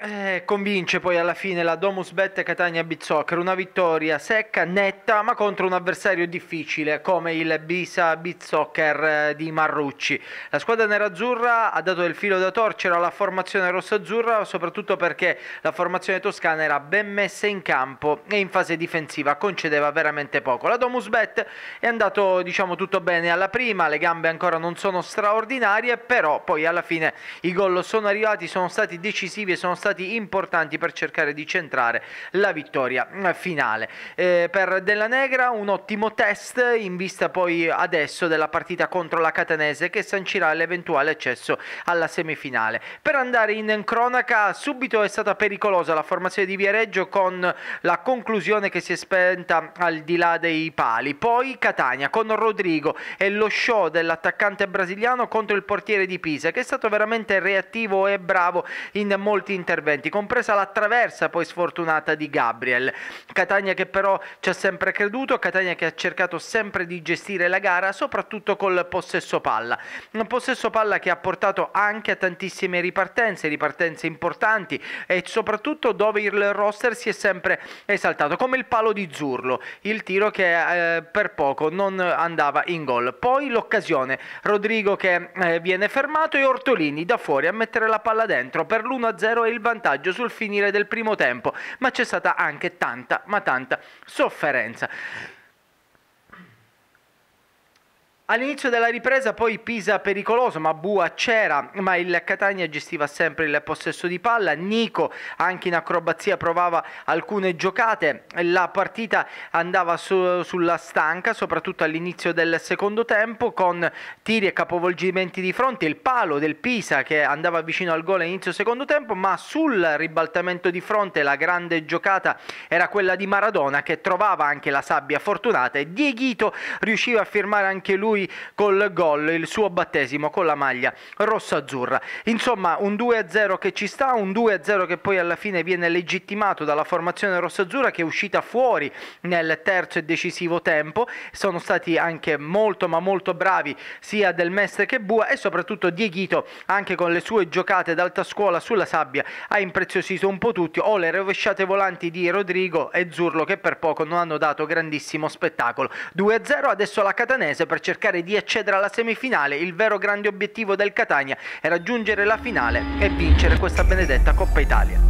Eh, convince poi alla fine la Domus Bet Catania Bizzoccher, una vittoria secca, netta, ma contro un avversario difficile come il Bisa Bizzoccher eh, di Marrucci. La squadra nerazzurra ha dato del filo da torcere alla formazione rossazzurra, soprattutto perché la formazione toscana era ben messa in campo e in fase difensiva concedeva veramente poco. La Domus Bet è andato diciamo tutto bene alla prima, le gambe ancora non sono straordinarie, però poi alla fine i gol sono arrivati, sono stati decisivi e sono stati stati importanti per cercare di centrare la vittoria eh, finale. Eh, per Della Negra un ottimo test in vista poi adesso della partita contro la Catanese che sancirà l'eventuale accesso alla semifinale. Per andare in cronaca subito è stata pericolosa la formazione di Viareggio con la conclusione che si è spenta al di là dei pali. Poi Catania con Rodrigo e lo show dell'attaccante brasiliano contro il portiere di Pisa che è stato veramente reattivo e bravo in molti interventi interventi, compresa la traversa poi sfortunata di Gabriel. Catania che però ci ha sempre creduto, Catania che ha cercato sempre di gestire la gara, soprattutto col possesso palla. Un possesso palla che ha portato anche a tantissime ripartenze, ripartenze importanti e soprattutto dove il roster si è sempre esaltato, come il palo di Zurlo, il tiro che eh, per poco non andava in gol. Poi l'occasione, Rodrigo che eh, viene fermato e Ortolini da fuori a mettere la palla dentro per l'1-0 e il vantaggio sul finire del primo tempo, ma c'è stata anche tanta, ma tanta sofferenza. All'inizio della ripresa poi Pisa pericoloso, ma Bua c'era, ma il Catania gestiva sempre il possesso di palla, Nico anche in acrobazia provava alcune giocate, la partita andava su, sulla stanca, soprattutto all'inizio del secondo tempo, con tiri e capovolgimenti di fronte, il palo del Pisa che andava vicino al gol all'inizio secondo tempo, ma sul ribaltamento di fronte la grande giocata era quella di Maradona che trovava anche la sabbia fortunata e Dieghito riusciva a firmare anche lui lui col gol, il suo battesimo con la maglia rossa-azzurra. Insomma un 2-0 che ci sta, un 2-0 che poi alla fine viene legittimato dalla formazione rossa-azzurra che è uscita fuori nel terzo e decisivo tempo. Sono stati anche molto ma molto bravi sia del Mestre che Bua e soprattutto Dieghito anche con le sue giocate d'alta scuola sulla sabbia ha impreziosito un po' tutti o le rovesciate volanti di Rodrigo e Zurlo che per poco non hanno dato grandissimo spettacolo. 2-0 adesso la Catanese per cercare cercare di accedere alla semifinale, il vero grande obiettivo del Catania è raggiungere la finale e vincere questa benedetta Coppa Italia.